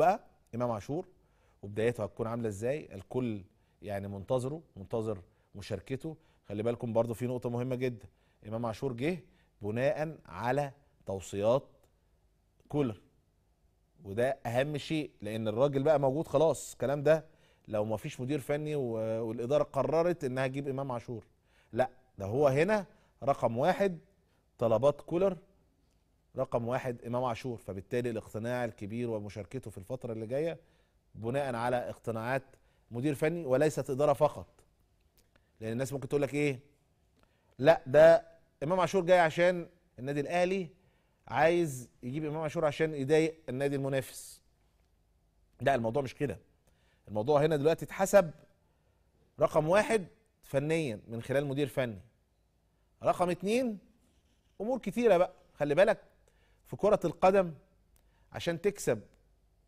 بقى امام عاشور وبدايته هتكون عامله ازاي الكل يعني منتظره منتظر مشاركته خلي بالكم برضو في نقطه مهمه جدا امام عاشور جه بناء على توصيات كولر وده اهم شيء لان الراجل بقى موجود خلاص الكلام ده لو ما فيش مدير فني والاداره قررت انها تجيب امام عاشور لا ده هو هنا رقم واحد طلبات كولر رقم واحد امام عاشور فبالتالي الاقتناع الكبير ومشاركته في الفتره اللي جايه بناء على اقتناعات مدير فني وليست اداره فقط لان الناس ممكن تقول لك ايه لا ده امام عاشور جاي عشان النادي الاهلي عايز يجيب امام عاشور عشان يضايق النادي المنافس لا الموضوع مش كده الموضوع هنا دلوقتي اتحسب رقم واحد فنيا من خلال مدير فني رقم اتنين امور كتيره بقى خلي بالك في كرة القدم عشان تكسب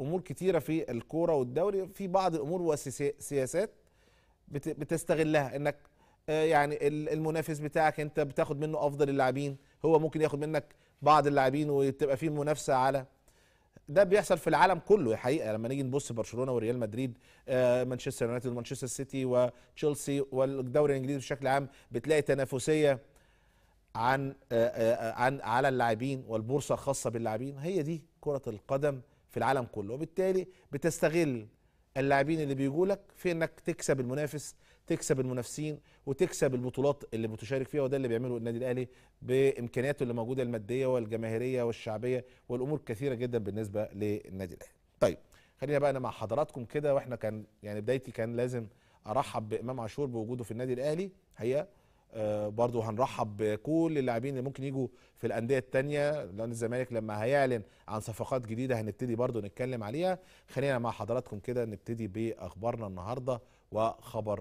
امور كتيره في الكوره والدوري في بعض الامور وسياسات بتستغلها انك آه، يعني المنافس بتاعك انت بتاخد منه افضل اللاعبين هو ممكن ياخد منك بعض اللاعبين وتبقى في منافسه على ده بيحصل في العالم كله الحقيقه لما نيجي نبص برشلونه وريال مدريد آه، مانشستر يونايتد ومانشستر سيتي وتشيلسي والدوري الانجليزي بشكل عام بتلاقي تنافسيه عن آه، آه، آه، عن على اللاعبين والبورصه الخاصه باللاعبين هي دي كره القدم في العالم كله وبالتالي بتستغل اللاعبين اللي بيجوا لك في انك تكسب المنافس تكسب المنافسين وتكسب البطولات اللي بتشارك فيها وده اللي بيعمله النادي الاهلي بامكانياته اللي موجوده الماديه والجماهيريه والشعبيه والامور كثيره جدا بالنسبه للنادي الاهلي. طيب خلينا بقى انا مع حضراتكم كده واحنا كان يعني بدايتي كان لازم ارحب بامام عاشور بوجوده في النادي الاهلي هي آه، برضه هنرحب بكل اللاعبين اللي ممكن يجوا في الانديه الثانيه لان الزمالك لما هيعلن عن صفقات جديده هنبتدي برضه نتكلم عليها خلينا مع حضراتكم كده نبتدي باخبارنا النهارده وخبر